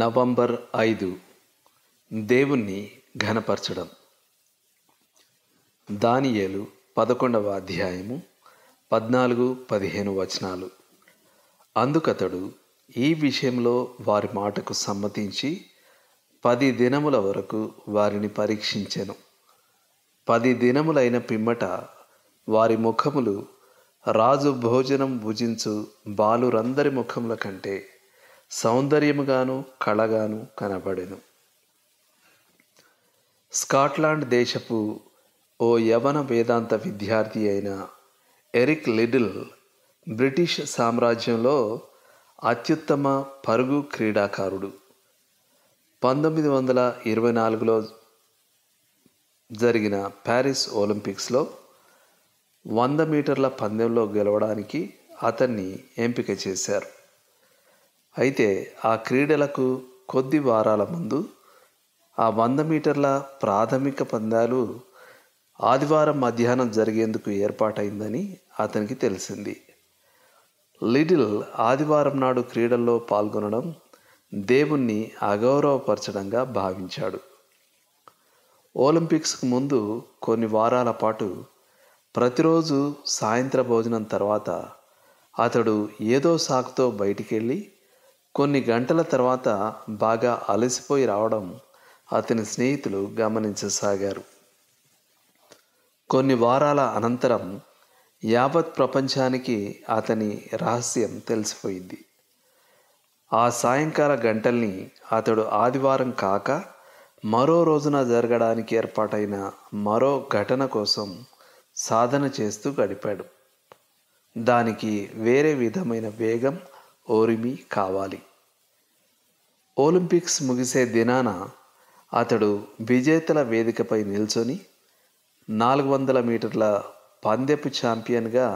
November ఐదు దేవుణ్ణి ఘనపరచడం దానియేలు పదకొండవ అధ్యాయము పద్నాలుగు పదిహేను వచనాలు అందుకతడు ఈ విషయంలో వారి మాటకు సమ్మతించి పది దినముల వరకు వారిని పరీక్షించెను పది దినములైన పిమ్మట వారి ముఖములు రాజు భోజనం భుజించు బాలురందరి ముఖముల కంటే సౌందర్యముగాను కళగాను కనబడెను స్కాట్లాండ్ దేశపు ఓ యవన వేదాంత విద్యార్థి అయిన ఎరిక్ లిడిల్ బ్రిటిష్ సామ్రాజ్యంలో అత్యుత్తమ పరుగు క్రీడాకారుడు పంతొమ్మిది వందల ఇరవై నాలుగులో జరిగిన ప్యారిస్ ఒలింపిక్స్లో వంద మీటర్ల పందెంలో గెలవడానికి అతన్ని ఎంపిక చేశారు అయితే ఆ క్రీడలకు కొద్ది వారాల ముందు ఆ వంద మీటర్ల ప్రాథమిక పందాలు ఆదివారం మధ్యాహ్నం జరిగేందుకు ఏర్పాటైందని అతనికి తెలిసింది లిటిల్ ఆదివారం నాడు క్రీడల్లో పాల్గొనడం దేవుణ్ణి అగౌరవపరచడంగా భావించాడు ఒలింపిక్స్కు ముందు కొన్ని వారాల పాటు ప్రతిరోజు సాయంత్ర భోజనం తర్వాత అతడు ఏదో సాకుతో బయటికెళ్ళి కొన్ని గంటల తర్వాత బాగా అలసిపోయి రావడం అతని స్నేహితులు గమనించసాగారు కొన్ని వారాల అనంతరం యావత్ ప్రపంచానికి అతని రహస్యం తెలిసిపోయింది ఆ సాయంకాల గంటల్ని అతడు ఆదివారం కాక మరో రోజున జరగడానికి ఏర్పాటైన మరో ఘటన కోసం సాధన చేస్తూ గడిపాడు దానికి వేరే విధమైన వేగం ఓరిమి కావాలి ఒలింపిక్స్ ముగిసే దినాన అతడు విజేతల వేదికపై నిల్చొని నాలుగు వందల మీటర్ల పందెపు ఛాంపియన్గా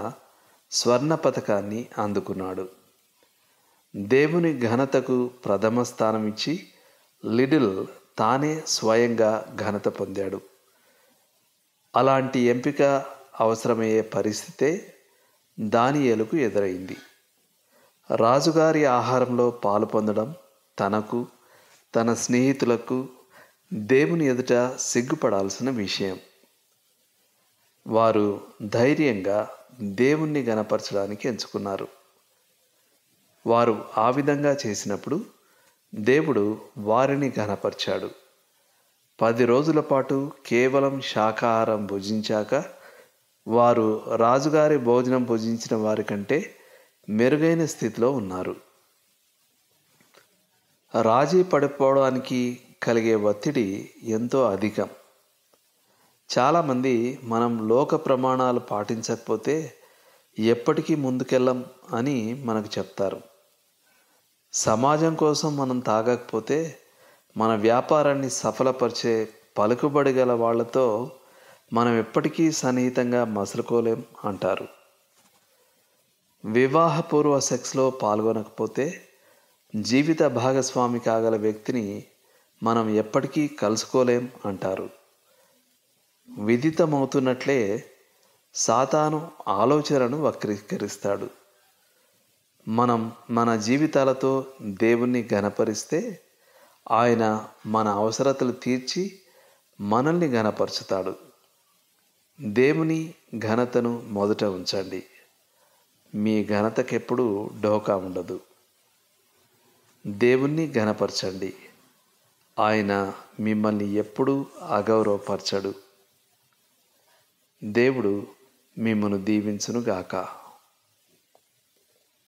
స్వర్ణ పథకాన్ని అందుకున్నాడు దేవుని ఘనతకు ప్రథమ స్థానం ఇచ్చి లిడిల్ తానే స్వయంగా ఘనత పొందాడు అలాంటి ఎంపిక అవసరమయ్యే పరిస్థితే దానియేలకు ఎదురైంది రాజుగారి ఆహారంలో పాలు పొందడం తనకు తన స్నేహితులకు దేవుని ఎదుట సిగ్గుపడాల్సిన విషయం వారు ధైర్యంగా దేవుణ్ణి గనపరచడానికి ఎంచుకున్నారు వారు ఆ విధంగా చేసినప్పుడు దేవుడు వారిని ఘనపరిచాడు పది రోజుల పాటు కేవలం శాకాహారం భుజించాక వారు రాజుగారి భోజనం భుజించిన వారికంటే మెరుగైన స్థితిలో ఉన్నారు రాజీ పడిపోవడానికి కలిగే ఒత్తిడి ఎంతో అధికం చాలామంది మనం లోక ప్రమాణాలు పాటించకపోతే ఎప్పటికీ ముందుకెళ్ళం అని మనకు చెప్తారు సమాజం కోసం మనం తాగకపోతే మన వ్యాపారాన్ని సఫలపరిచే పలుకుబడి గల వాళ్లతో మనం ఎప్పటికీ సన్నిహితంగా మసలుకోలేం అంటారు వివాహపూర్వ సెక్స్లో పాల్గొనకపోతే జీవిత భాగస్వామి కాగల వ్యక్తిని మనం ఎప్పటికీ కలుసుకోలేం అంటారు విదితమవుతున్నట్లే సాతాను ఆలోచనను వక్రీకరిస్తాడు మనం మన జీవితాలతో దేవుణ్ణి గనపరిస్తే ఆయన మన అవసరతలు తీర్చి మనల్ని గనపరుచుతాడు దేవుని ఘనతను మొదట ఉంచండి మీ ఘనతకెప్పుడు డోకా ఉండదు దేవుణ్ణి ఘనపరచండి ఆయన మిమ్మల్ని ఎప్పుడూ అగౌరవపరచడు దేవుడు మిమ్మను దీవించునుగాక